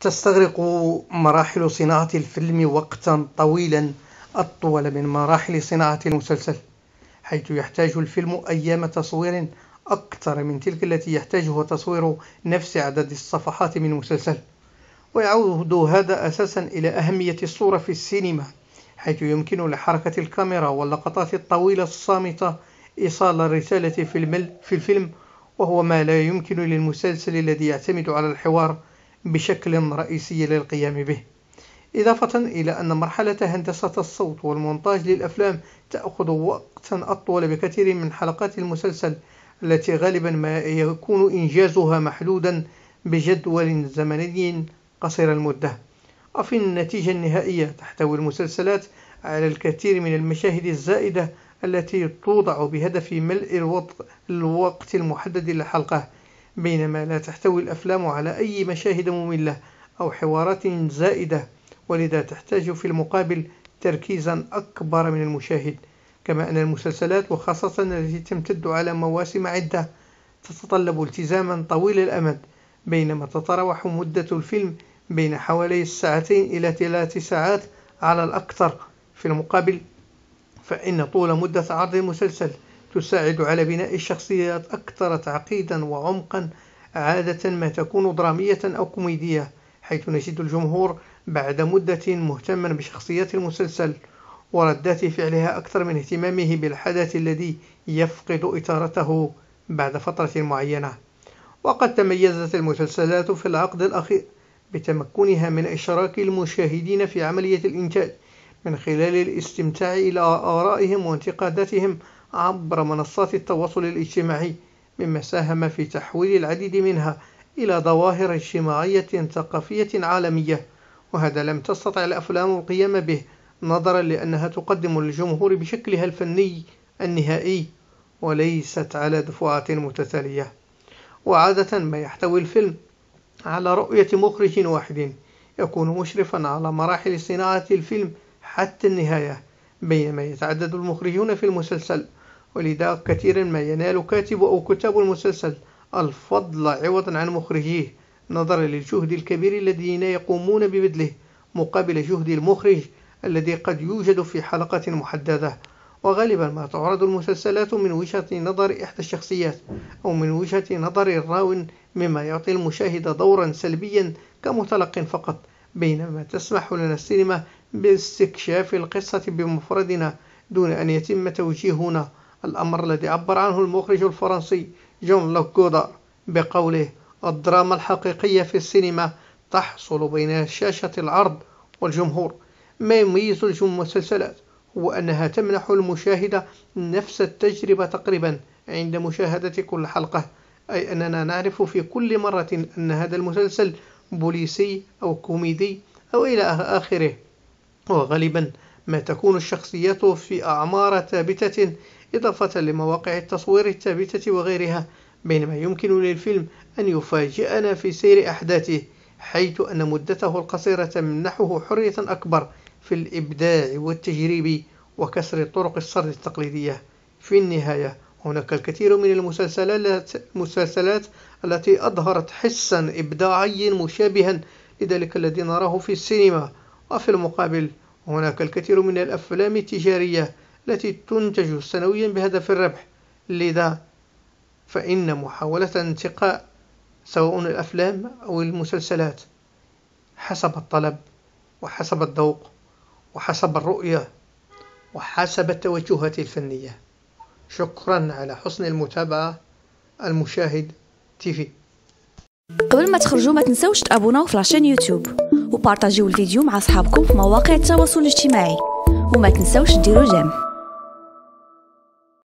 تستغرق مراحل صناعة الفيلم وقتًا طويلًا أطول من مراحل صناعة المسلسل، حيث يحتاج الفيلم أيام تصوير أكثر من تلك التي يحتاجها تصوير نفس عدد الصفحات من المسلسل، ويعود هذا أساسًا إلى أهمية الصورة في السينما، حيث يمكن لحركة الكاميرا واللقطات الطويلة الصامتة إيصال الرسالة في الفيلم، وهو ما لا يمكن للمسلسل الذي يعتمد على الحوار بشكل رئيسي للقيام به إضافة إلى أن مرحلة هندسة الصوت والمونتاج للأفلام تأخذ وقتا أطول بكثير من حلقات المسلسل التي غالبا ما يكون إنجازها محدودا بجدول زمني قصير المدة وفي النتيجة النهائية تحتوي المسلسلات على الكثير من المشاهد الزائدة التي توضع بهدف ملء الوقت المحدد للحلقة بينما لا تحتوي الأفلام على أي مشاهد مملة أو حوارات زائدة ولذا تحتاج في المقابل تركيزا أكبر من المشاهد كما أن المسلسلات وخاصة التي تمتد على مواسم عدة تتطلب التزاما طويل الأمد بينما تتراوح مدة الفيلم بين حوالي الساعتين إلى ثلاث ساعات على الأكثر في المقابل فإن طول مدة عرض المسلسل تساعد على بناء الشخصيات أكثر تعقيدا وعمقا عادة ما تكون درامية أو كوميدية حيث نجد الجمهور بعد مدة مهتما بشخصيات المسلسل وردات فعلها أكثر من اهتمامه بالحدث الذي يفقد إثارته بعد فترة معينة وقد تميزت المسلسلات في العقد الأخير بتمكنها من إشراك المشاهدين في عملية الإنتاج من خلال الاستمتاع إلى آرائهم وانتقاداتهم عبر منصات التواصل الاجتماعي مما ساهم في تحويل العديد منها إلى ظواهر اجتماعية ثقافية عالمية وهذا لم تستطع الأفلام القيام به نظرا لأنها تقدم للجمهور بشكلها الفني النهائي وليست على دفعات متتالية وعادة ما يحتوي الفيلم على رؤية مخرج واحد يكون مشرفا على مراحل صناعة الفيلم حتى النهاية بينما يتعدد المخرجون في المسلسل ولذا كثيرا ما ينال كاتب أو كتاب المسلسل الفضل عوضا عن مخرجيه نظرا للجهد الكبير الذين يقومون ببذله مقابل جهد المخرج الذي قد يوجد في حلقة محددة وغالبا ما تعرض المسلسلات من وجهة نظر إحدى الشخصيات أو من وجهة نظر الراو مما يعطي المشاهد دورا سلبيا كمتلق فقط بينما تسمح لنا السينما باستكشاف القصة بمفردنا دون أن يتم توجيهنا الأمر الذي عبر عنه المخرج الفرنسي جون لوك جودار بقوله الدراما الحقيقية في السينما تحصل بين شاشة العرض والجمهور ما يميز المسلسلات هو أنها تمنح المشاهد نفس التجربة تقريبا عند مشاهدة كل حلقة أي أننا نعرف في كل مرة أن هذا المسلسل بوليسي أو كوميدي أو إلى آخره وغالبا ما تكون الشخصيات في أعمار ثابتة إضافة لمواقع التصوير الثابتة وغيرها بينما يمكن للفيلم أن يفاجئنا في سير أحداثه حيث أن مدته القصيرة تمنحه حرية أكبر في الإبداع والتجريب وكسر طرق السرد التقليدية في النهاية هناك الكثير من المسلسلات, المسلسلات التي أظهرت حسا إبداعيا مشابها لذلك الذي نراه في السينما وفي المقابل هناك الكثير من الأفلام التجارية التي تنتج سنويا بهدف الربح لذا فإن محاولة انتقاء سواء الأفلام أو المسلسلات حسب الطلب وحسب الذوق وحسب الرؤية وحسب التوجهات الفنية شكرا على حسن المتابعة المشاهد تيفي قبل ما تخرجوا ما تنسوش تابوناو في لاشين يوتيوب وبارطاجيو الفيديو مع اصحابكم في مواقع التواصل الاجتماعي وما تنسوش ديروا جيم